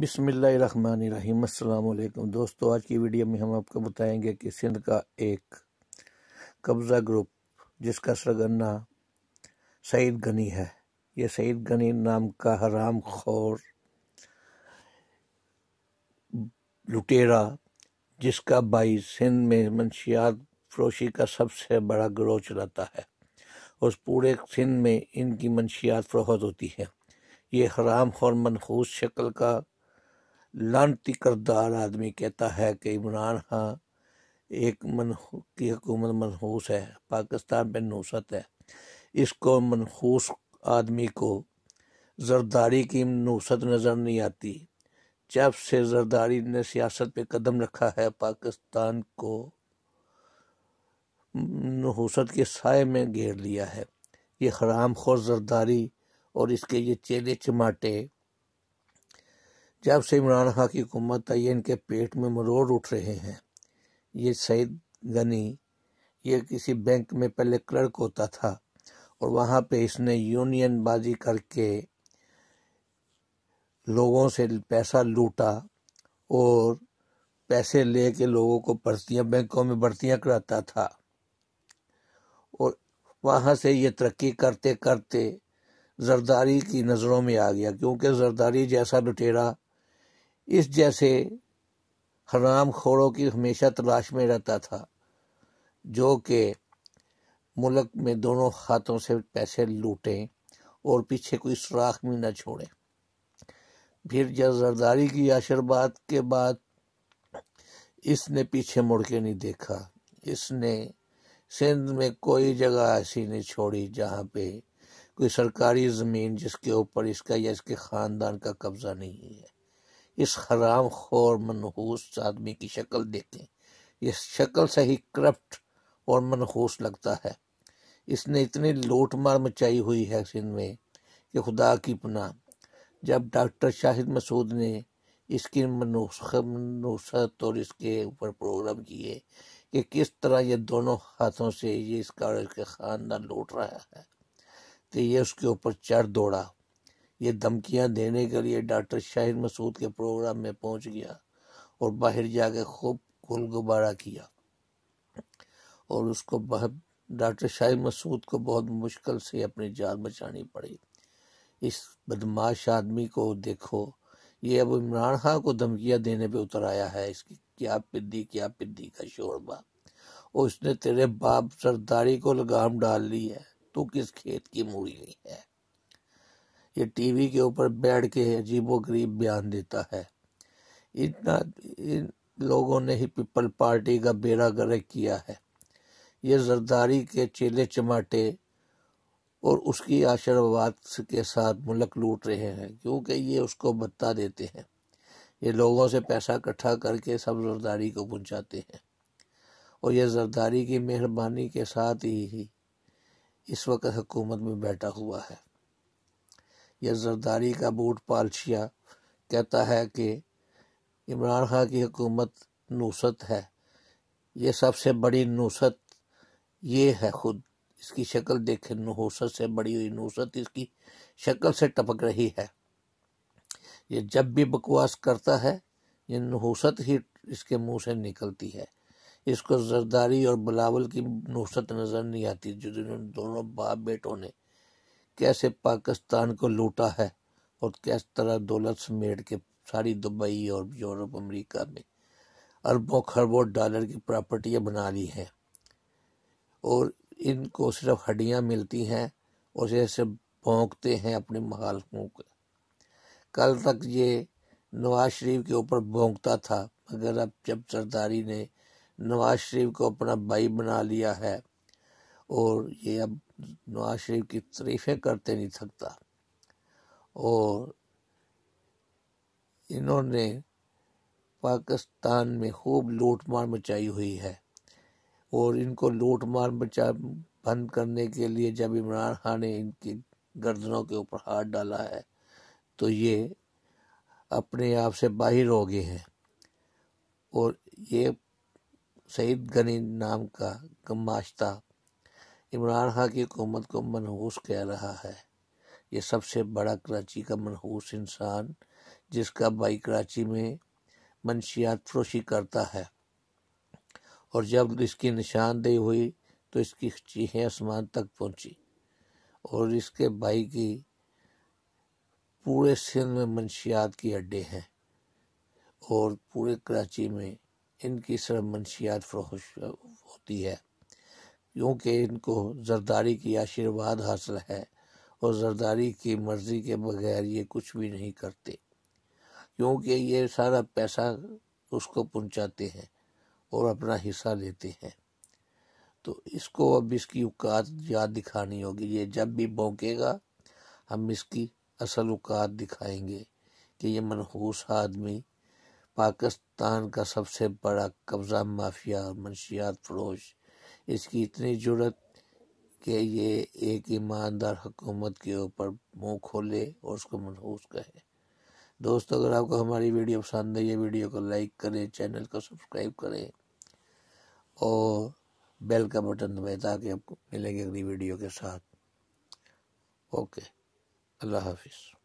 बिसमीम् अल्लाम दोस्तों आज की वीडियो में हम आपको बताएंगे कि सिंध का एक कब्ज़ा ग्रुप जिसका सरगना सईद गनी है यह सईद गनी नाम का हराम खोर लुटेरा जिसका भाई सिंध में मंशियात फरोशी का सबसे बड़ा ग्रोह चलाता है उस पूरे सिंध में इनकी मंशियात फरोहत होती है ये हराम खौर मनखूस शक्ल का लानती करदार आदमी कहता है कि इमरान खान एक मन की हुकूमत मनहूस है पाकिस्तान पर नूसत है इसको मनहूस आदमी को जरदारी की नूसत नज़र नहीं आती जब से जरदारी ने सियासत पे कदम रखा है पाकिस्तान को नहूसत के साय में घेर लिया है ये हराम खोर जरदारी और इसके ये चेले चमाटे जब से इमरान खां की हुकूमत आई है इनके पेट में मरोड़ उठ रहे हैं ये सईद गनी ये किसी बैंक में पहले क्लर्क होता था और वहाँ पे इसने यूनियन बाजी करके लोगों से पैसा लूटा और पैसे ले के लोगों को भर्तियाँ बैंकों में भर्तियाँ कराता था और वहाँ से ये तरक्की करते करते जरदारी की नज़रों में आ गया क्योंकि जरदारी जैसा लुटेरा इस जैसे हराम खोरों की हमेशा तलाश में रहता था जो कि मुल्क में दोनों हाथों से पैसे लूटें और पीछे कोई सुराख भी न छोड़ें फिर जब जरदारी की आशीर्वाद के बाद इसने पीछे मुड़ के नहीं देखा इसने सिंध में कोई जगह ऐसी नहीं छोड़ी जहाँ पे कोई सरकारी ज़मीन जिसके ऊपर इसका या इसके ख़ानदान का कब्ज़ा नहीं है इस हराम खोर मनहूस आदमी की शक्ल देखें इस शक्ल से ही करप्ट और मनहूस लगता है इसने इतनी लोट मार मचाई हुई है सिंध में कि खुदा की पुनः जब डॉक्टर शाहिद मसूद ने इसकी मनुसत और इसके ऊपर प्रोग्राम किए कि किस तरह ये दोनों हाथों से ये इसका इसके ख़ानदान लूट रहा है तो ये उसके ऊपर चढ़ दौड़ा ये धमकियां देने के लिए डॉक्टर शाहिर मसूद के प्रोग्राम में पहुंच गया और बाहर जाके खूब गुल गुब्बारा किया और उसको बहुत डॉक्टर शाहिर मसूद को बहुत मुश्किल से अपनी जान बचानी पड़ी इस बदमाश आदमी को देखो ये अब इमरान खान को धमकियाँ देने पे उतर आया है इसकी क्या पिद्दी क्या पिद्दी का शोरबा और उसने तेरे बाप सरदारी को लगाम डाल ली है तू किस खेत की मूड़ी है ये टीवी के ऊपर बैठ के अजीबो गरीब बयान देता है इतना इन लोगों ने ही पीपल पार्टी का बेड़ा गर्क किया है ये जरदारी के चेले चमाटे और उसकी आशीर्वाद के साथ मुल्क लूट रहे हैं क्योंकि ये उसको बत्ता देते हैं ये लोगों से पैसा इकट्ठा करके सब जरदारी को पहुँचाते हैं और यह जरदारी की मेहरबानी के साथ ही इस वक्त हुकूमत में बैठा हुआ है या जरदारी का बूट पालशिया कहता है कि इमरान ख़ान की हुकूमत नुसत है ये सबसे बड़ी नुसत ये है खुद इसकी शक्ल देखें नहूसत से बड़ी हुई नुसत इसकी शक्ल से टपक रही है ये जब भी बकवास करता है ये नहूसत ही इसके मुंह से निकलती है इसको जरदारी और बलावल की नुसत नज़र नहीं आती जो दोनों बाप बेटों ने कैसे पाकिस्तान को लूटा है और किस तरह दौलत समेट के सारी दुबई और यूरोप अमेरिका में अरबों खरबों डॉलर की प्रॉपर्टियाँ बना ली हैं और इनको सिर्फ हड्डियाँ मिलती हैं और ऐसे भोंकते हैं अपने महालों को कल तक ये नवाज शरीफ के ऊपर भोंकता था मगर अब जब सरदारी ने नवाज शरीफ को अपना भाई बना लिया है और ये अब नवाज शरीफ की तारीफें करते नहीं थकता और इन्होंने पाकिस्तान में खूब लूट मार मचाई हुई है और इनको लूट मार मचा बंद करने के लिए जब इमरान खान ने इनकी गर्दनों के ऊपर हाथ डाला है तो ये अपने आप से बाहर हो गए हैं और ये सईद गनी नाम का गमाश्ता इमरान खान की हुकूमत को मनहूस कह रहा है ये सबसे बड़ा कराची का मनहूस इंसान जिसका भाई कराची में मनशियात फरोशी करता है और जब इसकी निशानदेही हुई तो इसकी चीहें आसमान तक पहुंची और इसके भाई की पूरे सिंध में मनशियात की अड्डे हैं और पूरे कराची में इनकी सर मनशियात फरोश होती है क्योंकि इनको जरदारी की आशीर्वाद हासिल है और जरदारी की मर्जी के बगैर ये कुछ भी नहीं करते क्योंकि ये सारा पैसा उसको पहुँचाते हैं और अपना हिस्सा लेते हैं तो इसको अब इसकी औकात याद दिखानी होगी ये जब भी भौंकेगा हम इसकी असल औकात दिखाएंगे कि ये मनहूस आदमी पाकिस्तान का सबसे बड़ा कब्ज़ा माफिया मनशियात फरोश इसकी इतनी जरूरत कि ये एक ईमानदार हुकूमत के ऊपर मुंह खोले और उसको मनहूस कहे दोस्तों अगर आपको हमारी वीडियो पसंद है ये वीडियो को लाइक करें चैनल को सब्सक्राइब करें और बेल का बटन दबाएं ताकि आपको मिलेंगे अगली वीडियो के साथ ओके अल्लाह हाफिज़